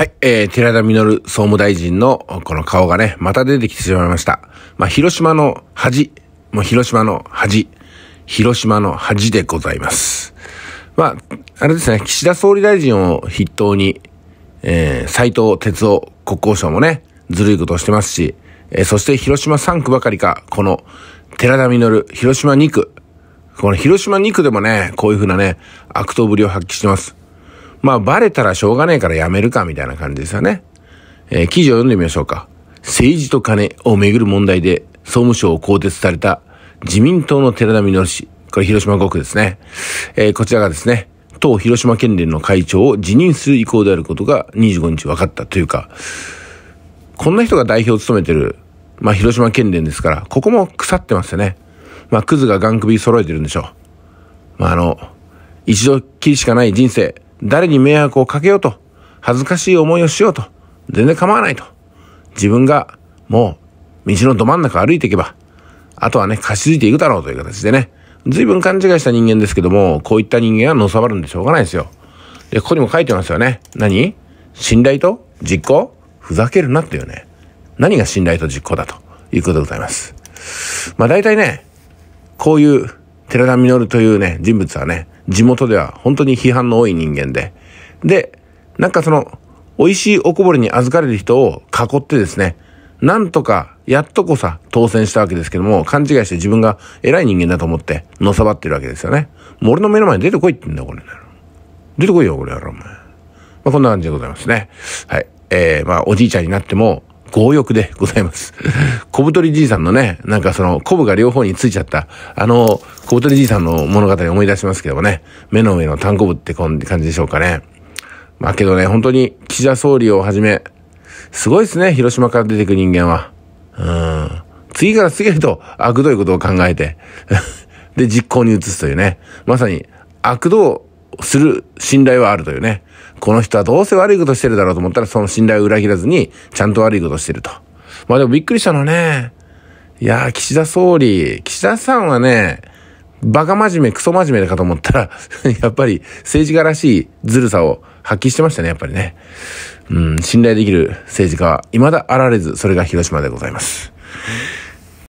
はい、えー、寺田稔総務大臣のこの顔がね、また出てきてしまいました。まあ、広島の恥、もう広島の恥、広島の恥でございます。まあ、あれですね、岸田総理大臣を筆頭に、えー、斎藤哲夫国交省もね、ずるいことをしてますし、えー、そして広島3区ばかりか、この寺田稔、広島2区、この広島2区でもね、こういうふうなね、悪党ぶりを発揮してます。まあ、バレたらしょうがないからやめるかみたいな感じですよね。えー、記事を読んでみましょうか。政治と金をめぐる問題で総務省を更迭された自民党の寺田稔氏。これ広島5区ですね。えー、こちらがですね、党広島県連の会長を辞任する意向であることが25日分かったというか、こんな人が代表を務めてる、まあ、広島県連ですから、ここも腐ってますよね。まあ、クズがガン首揃えてるんでしょう。まあ、あの、一度きりしかない人生、誰に迷惑をかけようと、恥ずかしい思いをしようと、全然構わないと。自分が、もう、道のど真ん中歩いていけば、あとはね、貸し付いていくだろうという形でね、随分勘違いした人間ですけども、こういった人間はのさばるんでしょうがないですよ。で、ここにも書いてますよね。何信頼と実行ふざけるなっていうね。何が信頼と実行だということでございます。まあ大体ね、こういう寺田稔というね、人物はね、地元では本当に批判の多い人間で。で、なんかその、美味しいおこぼれに預かれる人を囲ってですね、なんとか、やっとこさ、当選したわけですけども、勘違いして自分が偉い人間だと思って、のさばってるわけですよね。もう俺の目の前に出てこいって言うんだよ、これ。出てこいよ、これやろ、お前。まあ、こんな感じでございますね。はい。えー、まあ、おじいちゃんになっても、強欲でございます。小太りじいさんのね、なんかその、コブが両方についちゃった、あの、小太りじいさんの物語を思い出しますけどもね、目の上の単コブって感じでしょうかね。まあけどね、本当に岸田総理をはじめ、すごいですね、広島から出てく人間は。うん。次から次へと悪どいことを考えて で、実行に移すというね、まさに悪道する信頼はあるというね。この人はどうせ悪いことしてるだろうと思ったら、その信頼を裏切らずに、ちゃんと悪いことしてると。まあでもびっくりしたのね。いやー、岸田総理、岸田さんはね、バカ真面目、クソ真面目かと思ったら やっぱり政治家らしいずるさを発揮してましたね、やっぱりね。うん、信頼できる政治家は未だあられず、それが広島でございます。うん